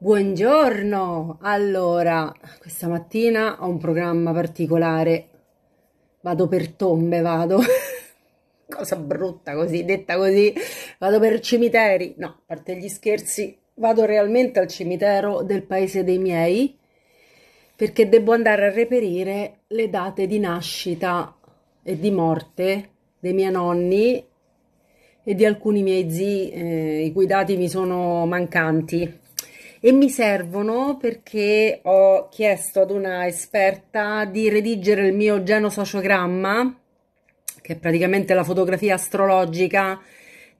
Buongiorno! Allora, questa mattina ho un programma particolare. Vado per tombe, vado. Cosa brutta così, detta così. Vado per cimiteri. No, a parte gli scherzi, vado realmente al cimitero del paese dei miei perché devo andare a reperire le date di nascita e di morte dei miei nonni e di alcuni miei zii eh, i cui dati mi sono mancanti e mi servono perché ho chiesto ad una esperta di redigere il mio genosociogramma, che è praticamente la fotografia astrologica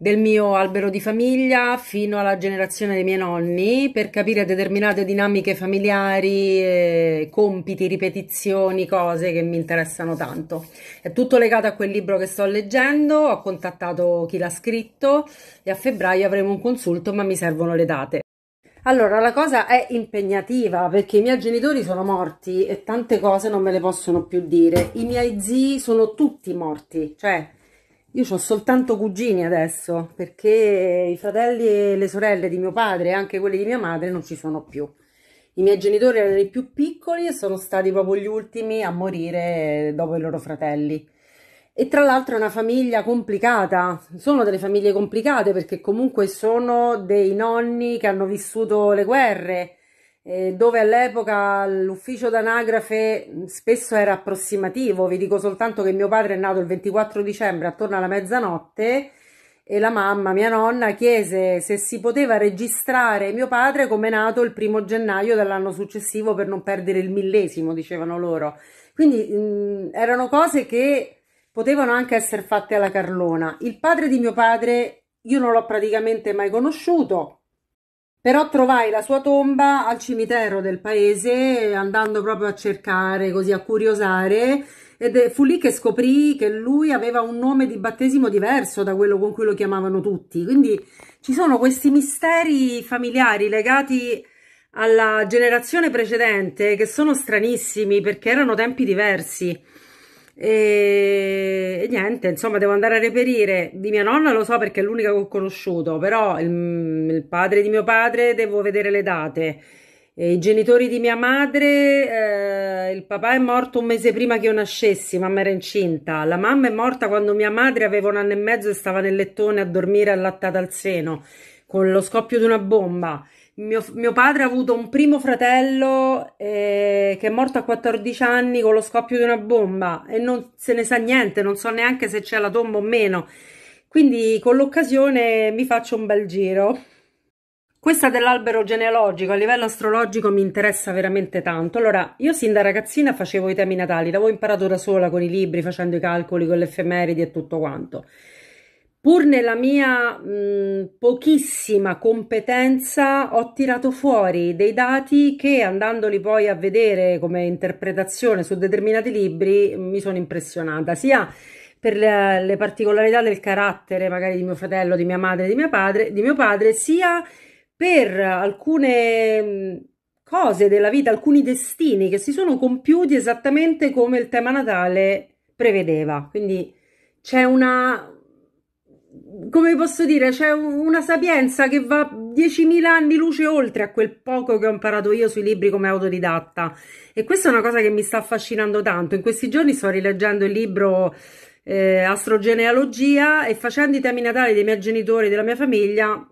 del mio albero di famiglia fino alla generazione dei miei nonni per capire determinate dinamiche familiari, eh, compiti, ripetizioni, cose che mi interessano tanto. È tutto legato a quel libro che sto leggendo, ho contattato chi l'ha scritto e a febbraio avremo un consulto ma mi servono le date. Allora, la cosa è impegnativa perché i miei genitori sono morti e tante cose non me le possono più dire. I miei zii sono tutti morti, cioè io ho soltanto cugini adesso perché i fratelli e le sorelle di mio padre e anche quelli di mia madre non ci sono più. I miei genitori erano i più piccoli e sono stati proprio gli ultimi a morire dopo i loro fratelli. E tra l'altro è una famiglia complicata, sono delle famiglie complicate perché comunque sono dei nonni che hanno vissuto le guerre, eh, dove all'epoca l'ufficio d'anagrafe spesso era approssimativo. Vi dico soltanto che mio padre è nato il 24 dicembre attorno alla mezzanotte e la mamma, mia nonna, chiese se si poteva registrare mio padre come nato il primo gennaio dell'anno successivo per non perdere il millesimo, dicevano loro. Quindi mh, mm, erano cose che potevano anche essere fatte alla carlona. Il padre di mio padre io non l'ho praticamente mai conosciuto, però trovai la sua tomba al cimitero del paese andando proprio a cercare, così a curiosare ed fu lì che scoprì che lui aveva un nome di battesimo diverso da quello con cui lo chiamavano tutti. Quindi ci sono questi misteri familiari legati alla generazione precedente che sono stranissimi perché erano tempi diversi. E, e, niente, insomma, devo andare a reperire di mia nonna, lo so perché è l'unica che ho conosciuto, però il, il padre di mio padre devo vedere le date. E I genitori di mia madre, eh, il papà è morto un mese prima che io nascessi, mamma era incinta. La mamma è morta quando mia madre aveva un anno e mezzo e stava nel lettone a dormire allattata al seno con lo scoppio di una bomba. Mio, mio padre ha avuto un primo fratello eh, che è morto a 14 anni con lo scoppio di una bomba e non se ne sa niente, non so neanche se c'è la tomba o meno. Quindi con l'occasione mi faccio un bel giro. Questa dell'albero genealogico a livello astrologico mi interessa veramente tanto. Allora, io sin da ragazzina facevo i temi natali, l'avevo imparato da sola con i libri, facendo i calcoli, con le effemeridi e tutto quanto pur nella mia mh, pochissima competenza, ho tirato fuori dei dati che andandoli poi a vedere come interpretazione su determinati libri mi sono impressionata, sia per le, le particolarità del carattere magari di mio fratello, di mia madre, di mio padre, di mio padre sia per alcune... cose della vita, alcuni destini che si sono compiuti esattamente come il tema Natale prevedeva. Quindi c'è una, come posso dire, c'è una sapienza che va 10.000 anni luce oltre a quel poco che ho imparato io sui libri come autodidatta. E questa è una cosa che mi sta affascinando tanto. In questi giorni sto rileggendo il libro eh, Astrogenealogia e facendo i temi natali dei miei genitori e della mia famiglia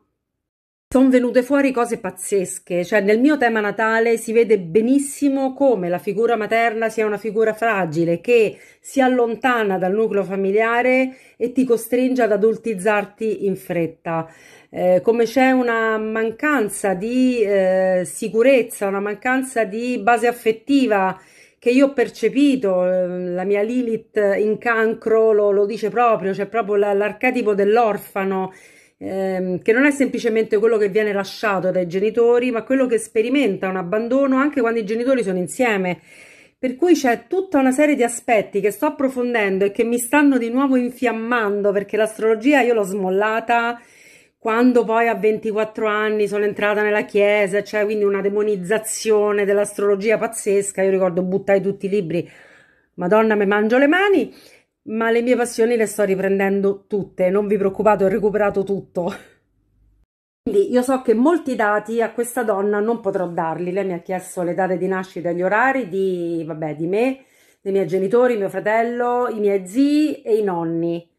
sono venute fuori cose pazzesche, cioè nel mio tema natale si vede benissimo come la figura materna sia una figura fragile che si allontana dal nucleo familiare e ti costringe ad adultizzarti in fretta, eh, come c'è una mancanza di eh, sicurezza, una mancanza di base affettiva che io ho percepito, eh, la mia Lilith in cancro lo, lo dice proprio, c'è cioè proprio l'archetipo dell'orfano ehm, che non è semplicemente quello che viene lasciato dai genitori, ma quello che sperimenta un abbandono anche quando i genitori sono insieme. Per cui c'è tutta una serie di aspetti che sto approfondendo e che mi stanno di nuovo infiammando perché l'astrologia io l'ho smollata quando poi a 24 anni sono entrata nella chiesa, cioè quindi una demonizzazione dell'astrologia pazzesca. Io ricordo buttai tutti i libri, Madonna, mi mangio le mani ma le mie mm. passioni le sto riprendendo tutte, non vi preoccupate, ho recuperato tutto. Quindi io so che molti dati a questa donna non potrò darli, lei mi ha chiesto le date di nascita e gli orari di, vabbè, di me, dei miei genitori, mio fratello, i miei zii e i nonni.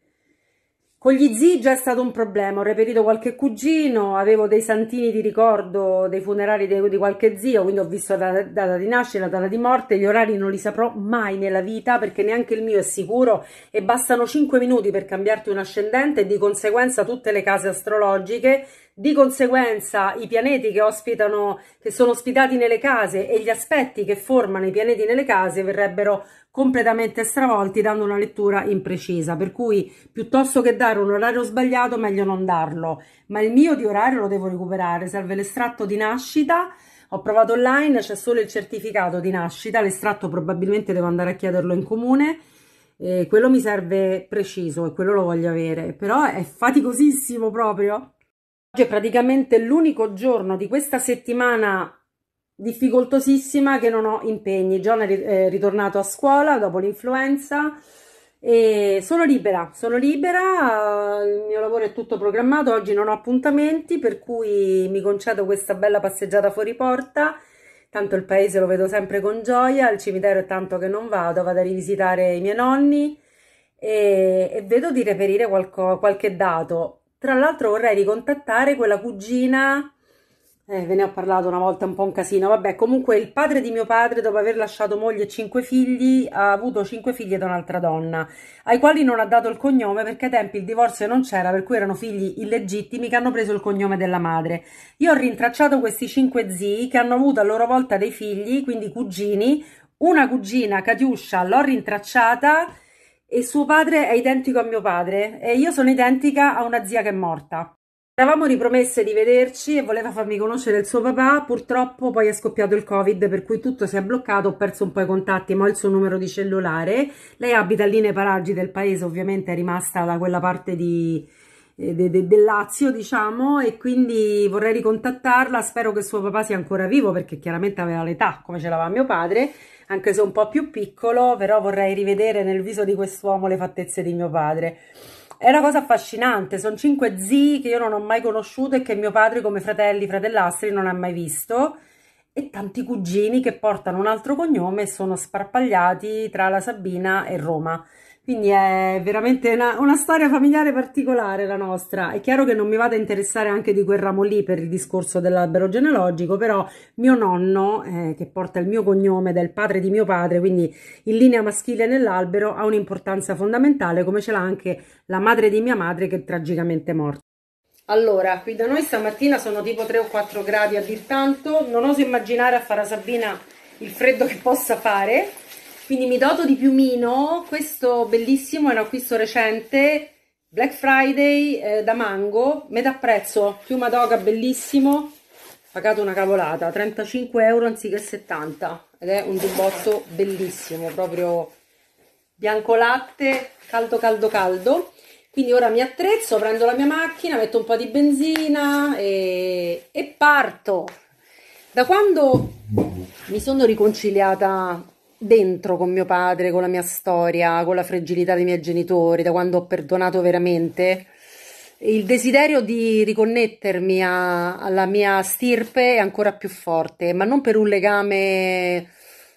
Con gli zii già è stato un problema, ho reperito qualche cugino, avevo dei santini di ricordo dei funerali di, di qualche zio, quindi ho visto la data di nascita, la data di morte, gli orari non li saprò mai nella vita perché neanche il mio è sicuro e bastano 5 minuti per cambiarti un ascendente e di conseguenza tutte le case astrologiche di conseguenza, i pianeti che ospitano, che sono ospitati nelle case e gli aspetti che formano i pianeti nelle case verrebbero completamente stravolti dando una lettura imprecisa. Per cui, piuttosto che dare un orario sbagliato, meglio non darlo. Ma il mio di orario lo devo recuperare, serve l'estratto di nascita. Ho provato online, c'è solo il certificato di nascita, l'estratto probabilmente devo andare a chiederlo in comune. Eh, quello mi serve preciso e quello lo voglio avere, però è faticosissimo proprio. Oggi è praticamente l'unico giorno di questa settimana difficoltosissima che non ho impegni. John è eh, ritornato a scuola dopo l'influenza e sono libera, sono libera, eh, il mio lavoro è tutto programmato, oggi non ho appuntamenti per cui mi concedo questa bella passeggiata fuori porta, tanto il paese lo vedo sempre con gioia, al cimitero è tanto che non vado, vado a rivisitare i miei nonni e, e vedo di reperire qualco, qualche dato. Tra l'altro vorrei ricontattare quella cugina, eh, ve ne ho parlato una volta, un po' un casino, vabbè, comunque il padre di mio padre, dopo aver lasciato moglie e cinque figli, ha avuto cinque figli da un'altra donna, ai quali non ha dato il cognome perché ai tempi il divorzio non c'era, per cui erano figli illegittimi che hanno preso il cognome della madre. Io ho rintracciato questi cinque zii che hanno avuto a loro volta dei figli, quindi cugini, una cugina, Catiuscia, l'ho rintracciata e suo padre è identico a mio padre e io sono identica a una zia che è morta. Eravamo ripromesse di vederci e voleva farmi conoscere il suo papà, purtroppo poi è scoppiato il Covid per cui tutto si è bloccato, ho perso un po' i contatti, ma ho il suo numero di cellulare. Lei abita lì nei paraggi del paese, ovviamente è rimasta da quella parte di, eh, de, de, del Lazio, diciamo, e quindi vorrei ricontattarla, spero che suo papà sia ancora vivo perché chiaramente aveva l'età, come ce l'aveva mio padre anche se un po' più piccolo, però vorrei rivedere nel viso di quest'uomo le fattezze di mio padre. È una cosa affascinante, sono cinque zii che io non ho mai conosciuto e che mio padre come fratelli, fratellastri, non ha mai visto e tanti cugini che portano un altro cognome e sono sparpagliati tra la Sabina e Roma. Quindi è veramente una, una, storia familiare particolare la nostra. È chiaro che non mi vado a interessare anche di quel ramo lì per il discorso dell'albero genealogico, però mio nonno, eh, che porta il mio cognome del padre di mio padre, quindi in linea maschile nell'albero, ha un'importanza fondamentale, come ce l'ha anche la madre di mia madre che è tragicamente morta. Allora, qui da noi stamattina sono tipo 3 o 4 gradi a dir tanto, non oso immaginare a Fara Sabina il freddo che possa fare quindi mi doto di piumino questo bellissimo è un acquisto recente Black Friday eh, da Mango metà prezzo piuma d'oca bellissimo pagato una cavolata 35 euro anziché 70 ed è un giubbotto bellissimo proprio bianco latte caldo caldo caldo quindi ora mi attrezzo prendo la mia macchina metto un po' di benzina e, e parto da quando mi sono riconciliata dentro con mio padre, con la mia storia, con la fragilità dei miei genitori, da quando ho perdonato veramente, il desiderio di riconnettermi a, alla mia stirpe è ancora più forte, ma non per un legame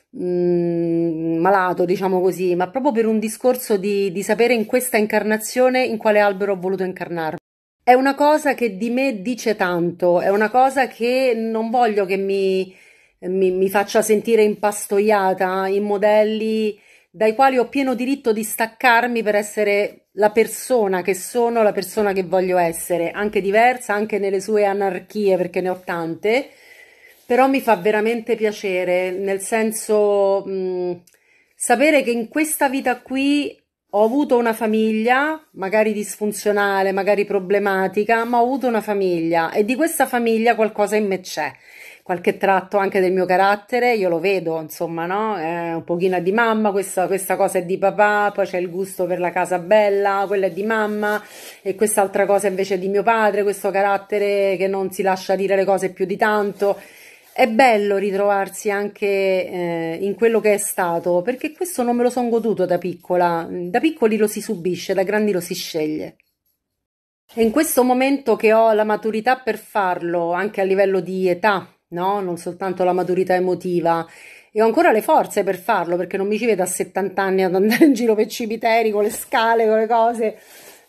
mh, mm, malato, diciamo così, ma proprio per un discorso di, di sapere in questa incarnazione in quale albero ho voluto incarnarmi. È una cosa che di me dice tanto, è una cosa che non voglio che mi mi, mi faccia sentire impastoiata in modelli dai quali ho pieno diritto di staccarmi per essere la persona che sono, la persona che voglio essere, anche diversa, anche nelle sue anarchie, perché ne ho tante, però mi fa veramente piacere, nel senso mh, sapere che in questa vita qui ho avuto una famiglia, magari disfunzionale, magari problematica, ma ho avuto una famiglia e di questa famiglia qualcosa in me c'è qualche tratto anche del mio carattere, io lo vedo, insomma, no? È eh, un pochino di mamma, questa, questa cosa è di papà, poi c'è il gusto per la casa bella, quella è di mamma e quest'altra cosa invece è di mio padre, questo carattere che non si lascia dire le cose più di tanto. È bello ritrovarsi anche eh, in quello che è stato, perché questo non me lo sono goduto da piccola, da piccoli lo si subisce, da grandi lo si sceglie. E in questo momento che ho la maturità per farlo, anche a livello di età, no? Non soltanto la maturità emotiva. E ho ancora le forze per farlo perché non mi ci vedo a 70 anni ad andare in giro per cimiteri con le scale, con le cose.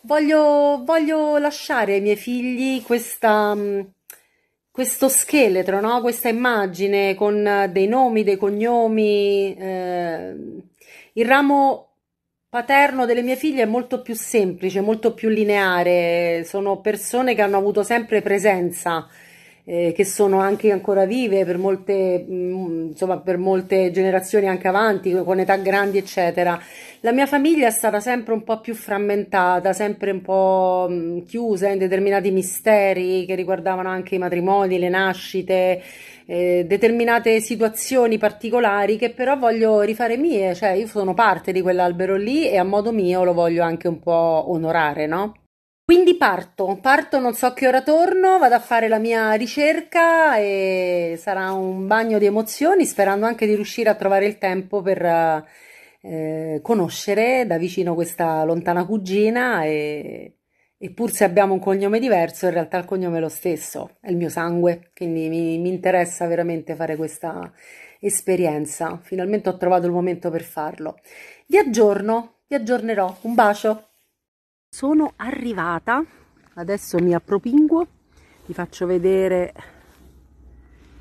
Voglio, voglio lasciare ai miei figli questa, mm, questo scheletro, no? questa immagine con eh, dei nomi, dei cognomi. Eh, il ramo paterno delle mie figlie è molto più semplice, molto più lineare, sono persone che hanno avuto sempre presenza eh, che sono anche ancora vive per molte, mh, mm, insomma, per molte generazioni anche avanti, con età grandi, eccetera. La mia famiglia è stata sempre un po' più frammentata, sempre un po' mh, mm, chiusa in determinati misteri che riguardavano anche i matrimoni, le nascite, eh, determinate situazioni particolari che però voglio rifare mie, cioè io sono parte di quell'albero lì e a modo mio lo voglio anche un po' onorare, no? Quindi parto, parto, non so a che ora torno, vado a fare la mia ricerca e sarà un bagno di emozioni, sperando anche di riuscire a trovare il tempo per eh, conoscere da vicino questa lontana cugina e, e, pur se abbiamo un cognome diverso, in realtà il cognome è lo stesso, è il mio sangue, quindi mi, mi interessa veramente fare questa esperienza. Finalmente ho trovato il momento per farlo. Vi aggiorno, vi aggiornerò. Un bacio sono arrivata adesso mi appropinguo vi faccio vedere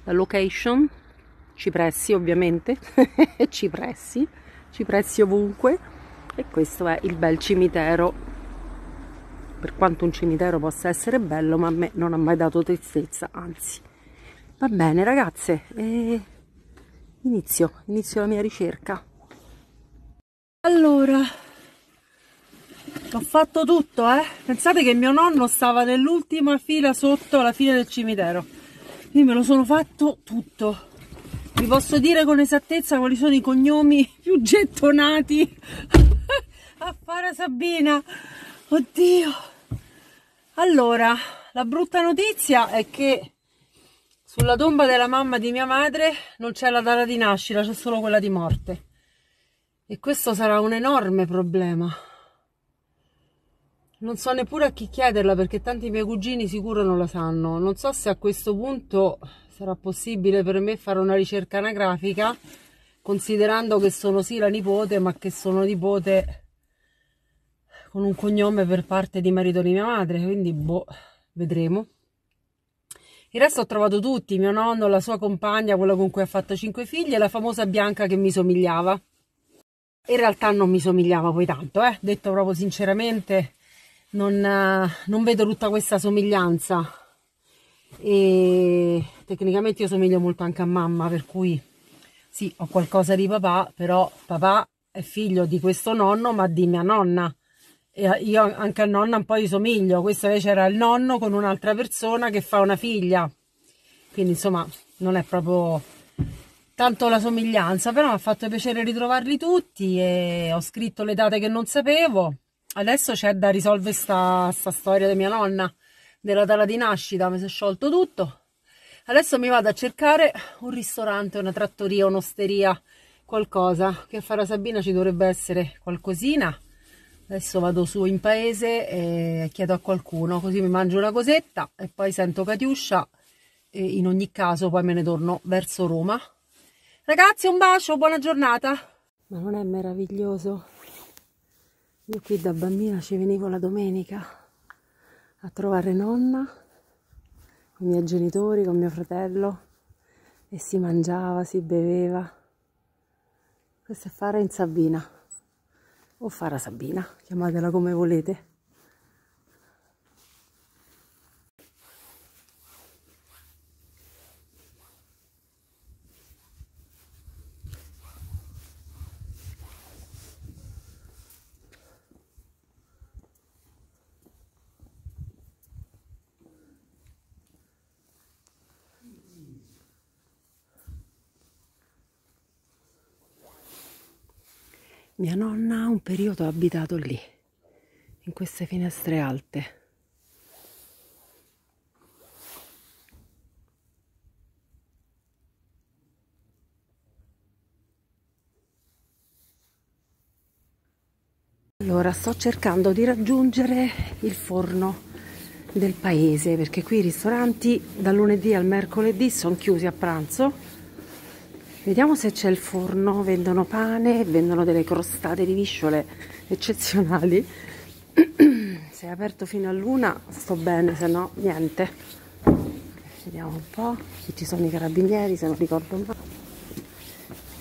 la location cipressi ovviamente cipressi cipressi ovunque e questo è il bel cimitero per quanto un cimitero possa essere bello ma a me non ha mai dato tristezza anzi va bene ragazze eh, inizio inizio la mia ricerca allora ho fatto tutto, eh. Pensate che mio nonno stava nell'ultima fila sotto la fine del cimitero. Io me lo sono fatto tutto. Vi posso dire con esattezza quali sono i cognomi più gettonati a Fara Sabina. Oddio. Allora, la brutta notizia è che sulla tomba della mamma di mia madre non c'è la data di nascita, c'è solo quella di morte. E questo sarà un enorme problema non so neppure a chi chiederla perché tanti miei cugini sicuro non la sanno. Non so se a questo punto sarà possibile per me fare una ricerca anagrafica, considerando che sono sì la nipote, ma che sono nipote con un cognome per parte di marito di mia madre, quindi boh, vedremo. Il resto ho trovato tutti, mio nonno, la sua compagna, quella con cui ha fatto cinque figli e la famosa Bianca che mi somigliava. In realtà non mi somigliava poi tanto, eh, detto proprio sinceramente, non, eh, non vedo tutta questa somiglianza e tecnicamente io somiglio molto anche a mamma per cui sì ho qualcosa di papà però papà è figlio di questo nonno ma di mia nonna e eh, io anche a nonna un po' gli somiglio questo invece era il nonno con un'altra persona che fa una figlia quindi insomma non è proprio tanto la somiglianza però mi ha fatto piacere ritrovarli tutti e ho scritto le date che non sapevo adesso c'è da risolvere sta, sta storia di mia nonna, della data di nascita, mi si è sciolto tutto. Adesso mi vado a cercare un ristorante, una trattoria, un'osteria, qualcosa, che farà Sabina ci dovrebbe essere qualcosina. Adesso vado su in paese e chiedo a qualcuno, così mi mangio una cosetta e poi sento Catiuscia e in ogni caso poi me ne torno verso Roma. Ragazzi un bacio, buona giornata! Ma non è meraviglioso? Io qui da bambina ci venivo la domenica a trovare nonna con i miei genitori, con mio fratello e si mangiava, si beveva. Questo è fare in Sabina o Fara Sabina, chiamatela come volete. mia nonna ha un periodo abitato lì, in queste finestre alte. Allora, sto cercando di raggiungere il forno del paese perché qui i ristoranti dal lunedì al mercoledì sono chiusi a pranzo Vediamo se c'è il forno, vendono pane, vendono delle crostate di visciole eccezionali. se è aperto fino a luna sto bene, se no niente. Vediamo un po' se ci sono i carabinieri, se non ricordo male.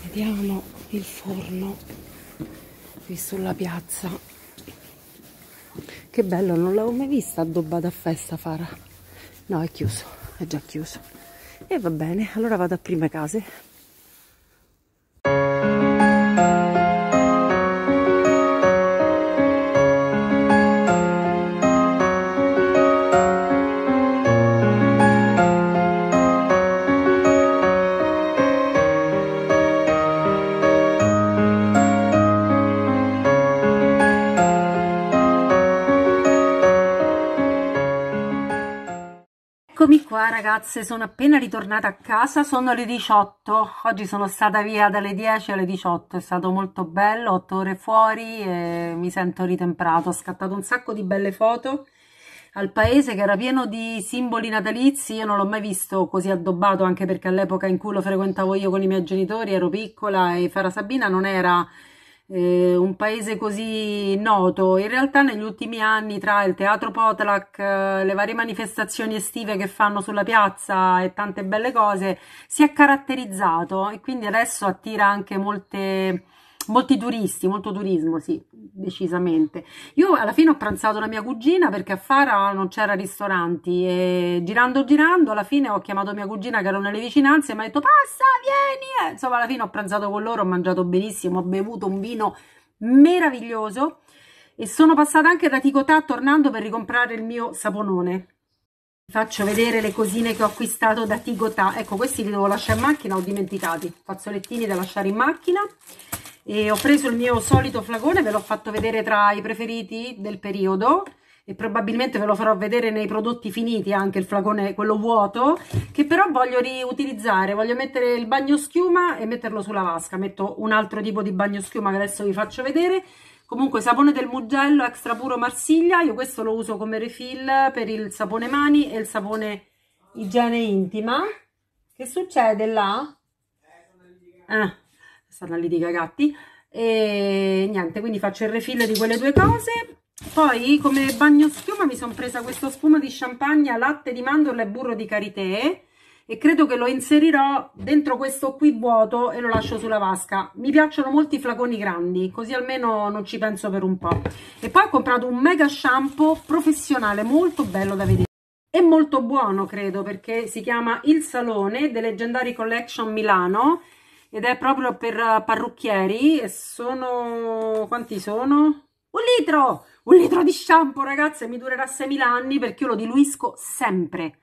Vediamo il forno qui sulla piazza. Che bello, non l'avevo mai vista addobbata a festa, Fara. No, è chiuso, è già chiuso. E va bene, allora vado a prime case. Eccomi qua ragazze, sono appena ritornata a casa, sono le 18, oggi sono stata via dalle 10 alle 18, è stato molto bello, 8 ore fuori e mi sento ritemprato, ho scattato un sacco di belle foto al paese che era pieno di simboli natalizi, io non l'ho mai visto così addobbato anche perché all'epoca in cui lo frequentavo io con i miei genitori ero piccola e Fara Sabina non era eh, un paese così noto. In realtà negli ultimi anni tra il teatro Potlac, eh, le varie manifestazioni estive che fanno sulla piazza e tante belle cose, si è caratterizzato e quindi adesso attira anche molte, molti turisti, molto turismo, sì decisamente. Io alla fine ho pranzato la mia cugina perché a Fara non c'era ristoranti e girando girando alla fine ho chiamato mia cugina che ero nelle vicinanze e mi ha detto passa, vieni! Eh. Insomma alla fine ho pranzato con loro, ho mangiato benissimo, ho bevuto un vino meraviglioso e sono passata anche da Ticotà tornando per ricomprare il mio saponone faccio vedere le cosine che ho acquistato da Tigotà. Ecco, questi li devo lasciare in macchina, ho dimenticati. Fazzolettini da lasciare in macchina e ho preso il mio solito flacone, ve l'ho fatto vedere tra i preferiti del periodo e probabilmente ve lo farò vedere nei prodotti finiti anche il flacone, quello vuoto, che però voglio riutilizzare, voglio mettere il bagno schiuma e metterlo sulla vasca, metto un altro tipo di bagno schiuma che adesso vi faccio vedere, comunque sapone del Mugello extra puro Marsiglia, io questo lo uso come refill per il sapone mani e il sapone igiene intima, che succede là? Ah stanno lì di cagatti e niente quindi faccio il refill di quelle due cose poi come bagno schiuma mi sono presa questo spuma di champagne latte di mandorla e burro di karité e credo che lo inserirò dentro questo qui vuoto e lo lascio sulla vasca mi piacciono molti flaconi grandi così almeno non ci penso per un po' e poi ho comprato un mega shampoo professionale molto bello da vedere è molto buono credo perché si chiama Il Salone The Legendary Collection Milano ed è proprio per eh, parrucchieri e sono... quanti sono? Un litro! Un litro di shampoo ragazze mi durerà 6.000 anni perché io lo diluisco sempre.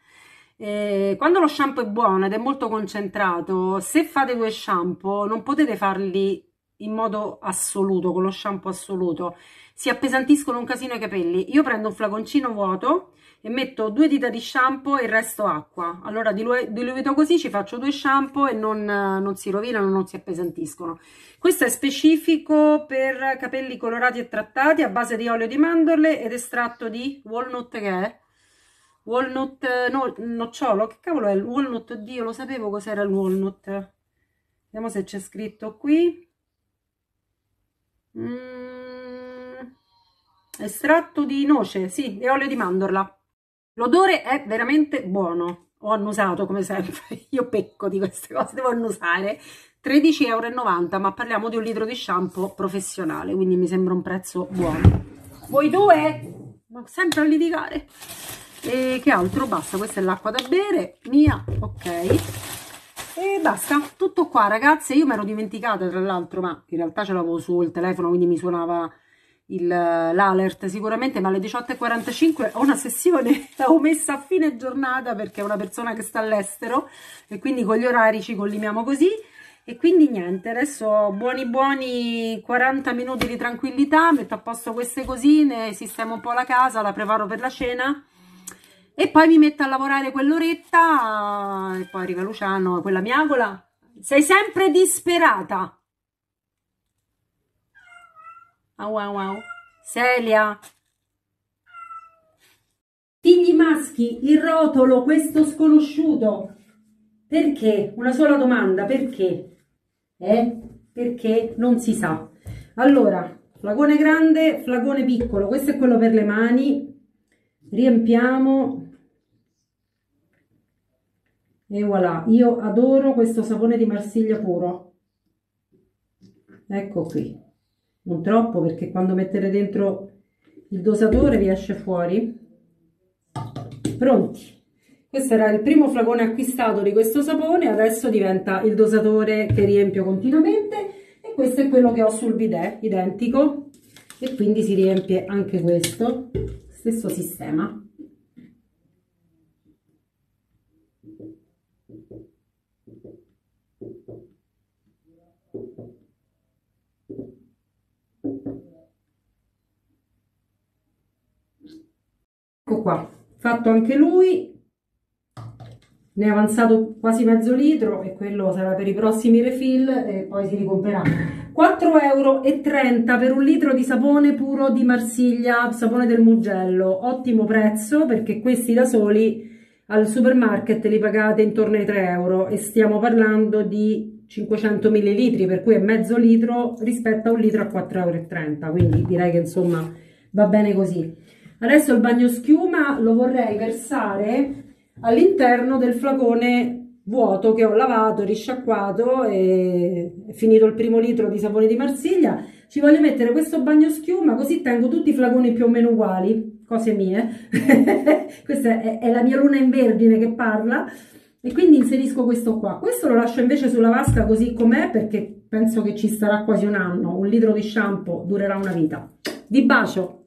Eh, quando lo shampoo è buono ed è molto concentrato, se fate due shampoo non potete farli in modo assoluto, con lo shampoo assoluto, si appesantiscono un casino i capelli. Io prendo un flaconcino vuoto, e metto due dita di shampoo e il resto acqua. Allora dilu diluito così ci faccio due shampoo e non, non si rovinano, non si appesantiscono. Questo è specifico per capelli colorati e trattati a base di olio di mandorle ed estratto di walnut che è? Walnut, no, nocciolo, che cavolo è il walnut? Oddio, lo sapevo cos'era il walnut. Vediamo se c'è scritto qui. Mm, estratto di noce, sì, e olio di mandorla. L'odore è veramente buono. Ho annusato come sempre, io pecco di queste cose, devo annusare. 13,90 euro, ma parliamo di un litro di shampoo professionale, quindi mi sembra un prezzo buono. Voi due? Ma sempre a litigare. E che altro? Basta, questa è l'acqua da bere, mia, ok e basta tutto qua ragazze io mi ero dimenticata tra l'altro ma in realtà ce l'avevo sul telefono quindi mi suonava l'alert sicuramente ma alle 18.45 ho una sessione l'ho messa a fine giornata perché è una persona che sta all'estero e quindi con gli orari ci collimiamo così e quindi niente adesso buoni buoni 40 minuti di tranquillità metto a posto queste cosine sistemo un po' la casa la preparo per la cena e poi mi metto a lavorare quell'oretta e poi arriva Luciano quella miagola sei sempre disperata Au au au. Celia. Figli maschi, il rotolo, questo sconosciuto. Perché? Una sola domanda, perché? Eh? Perché non si sa. Allora, flagone grande, flagone piccolo, questo è quello per le mani. Riempiamo. E voilà, io adoro questo sapone di Marsiglia puro. Ecco qui non troppo perché quando mettere dentro il dosatore vi esce fuori. Pronti. Questo era il primo flacone acquistato di questo sapone, adesso diventa il dosatore che riempio continuamente e questo è quello che ho sul bidet, identico, e quindi si riempie anche questo, stesso sistema. ecco qua fatto anche lui ne è avanzato quasi mezzo litro e quello sarà per i prossimi refill e poi si ricomperà 4,30 euro per un litro di sapone puro di Marsiglia, sapone del Mugello, ottimo prezzo perché questi da soli al supermarket li pagate intorno ai 3 euro e stiamo parlando di 500 millilitri per cui è mezzo litro rispetto a un litro a 4,30 euro quindi direi che insomma va bene così Adesso il bagno schiuma lo vorrei versare all'interno del flacone vuoto che ho lavato, risciacquato e finito il primo litro di sapone di Marsiglia. Ci voglio mettere questo bagno schiuma così tengo tutti i flaconi più o meno uguali, cose mie. Questa è, è la mia luna in vergine che parla e quindi inserisco questo qua. Questo lo lascio invece sulla vasca così com'è perché penso che ci starà quasi un anno. Un litro di shampoo durerà una vita. Vi bacio!